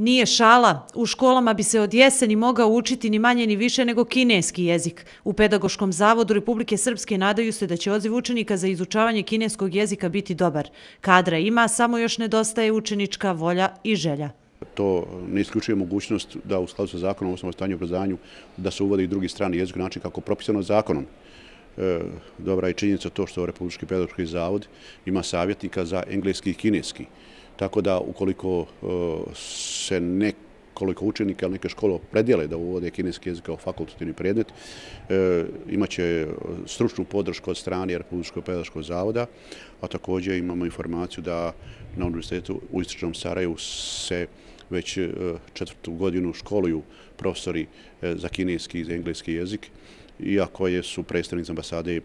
Nije šala. U školama bi se od jeseni mogao učiti ni manje ni više nego kineski jezik. U Pedagoškom zavodu Republike Srpske nadaju se da će odziv učenika za izučavanje kineskog jezika biti dobar. Kadra ima, samo još nedostaje učenička volja i želja. To ne isključuje mogućnost da u skladu sa zakonom o osnovu stanju i obrazanju da se uvode i drugi strani jezik na način kako propisano zakonom. E, dobra je činjenica to što Republički pedagoški zavod ima savjetnika za engleski i kineski Tako da ukoliko e, se nekoliko učenika ili neke škole predjele da uvode kineski jezik kao fakultativni predmet, e, imaće stručnu podršku od strane Republičkog pedagoškog zavoda, a također imamo informaciju da na Universitetu u Istričnom Sarajevu se već e, četvrtu godinu školuju profesori za kineski i za engleski jezik, iako su predstavnici ambasade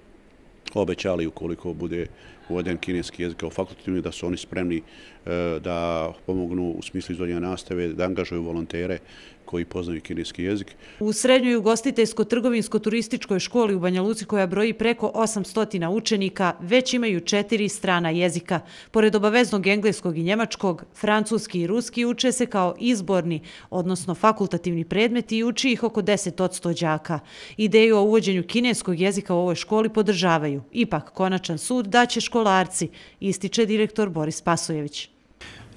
obećali ukoliko bude uveden kineski jezik kao fakultativni, da su oni spremni E, da pomognu u smislu izvodnja nastave, da angažuju volontere koji poznaju kineski jezik. U srednjoj ugostiteljsko-trgovinsko-turističkoj školi u Banja Luci, koja broji preko 800 učenika, već imaju četiri strana jezika. Pored obaveznog engleskog i njemačkog, francuski i ruski uče se kao izborni, odnosno fakultativni predmet i uči ih oko 10 od 100 džaka. Ideju o uvođenju kineskog jezika u ovoj školi podržavaju. Ipak, konačan sud daće školarci, ističe direktor Boris Pasojević.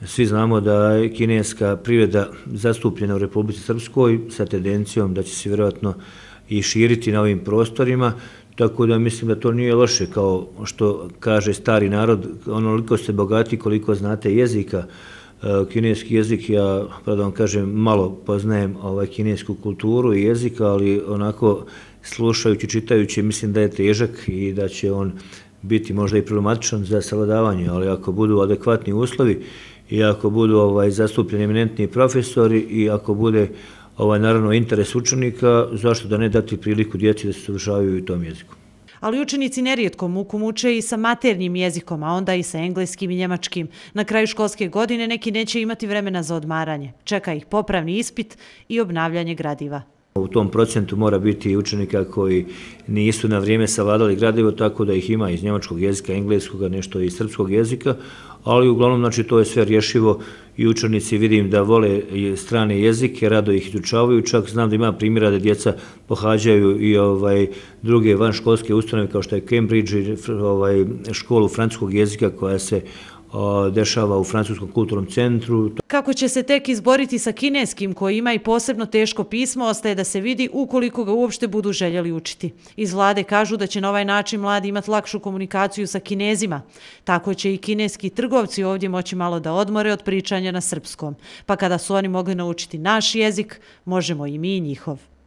Svi znamo da je kineska privreda zastupljena u Republici Srpskoj sa tendencijom da će se vjerojatno i širiti na ovim prostorima, tako da mislim da to nije loše kao što kaže stari narod, onoliko ste bogati koliko znate jezika, e, kineski jezik, ja pravda vam kažem, malo poznajem ovaj kinesku kulturu i jezika, ali onako slušajući, čitajući, mislim da je težak i da će on biti možda i problematičan za savladavanje, ali ako budu adekvatni uslovi i ako budu ovaj zastupljeni eminentni profesori i ako bude ovaj naravno interes učenika, zašto da ne dati priliku djeci da se završavaju u tom jeziku? Ali učenici nerijetko muku muče i sa maternjim jezikom, a onda i sa engleskim i njemačkim. Na kraju školske godine neki neće imati vremena za odmaranje. Čeka ih popravni ispit i obnavljanje gradiva. U tom procentu mora biti učenika koji nisu na vrijeme savladali gradivo, tako da ih ima iz njemačkog jezika, engleskog, nešto iz srpskog jezika, ali uglavnom znači to je sve rješivo i učenici vidim da vole strane jezike, rado ih izučavaju, čak znam da ima primjera da djeca pohađaju i ovaj druge vanškolske školske ustanove kao što je Cambridge, ovaj, školu francuskog jezika koja se dešava u Francuskom kulturnom centru. Kako će se tek izboriti sa kineskim, koji ima i posebno teško pismo, ostaje da se vidi ukoliko ga uopšte budu željeli učiti. Iz vlade kažu da će na ovaj način mladi imati lakšu komunikaciju sa kinezima. Tako će i kineski trgovci ovdje moći malo da odmore od pričanja na srpskom. Pa kada su oni mogli naučiti naš jezik, možemo i mi njihov.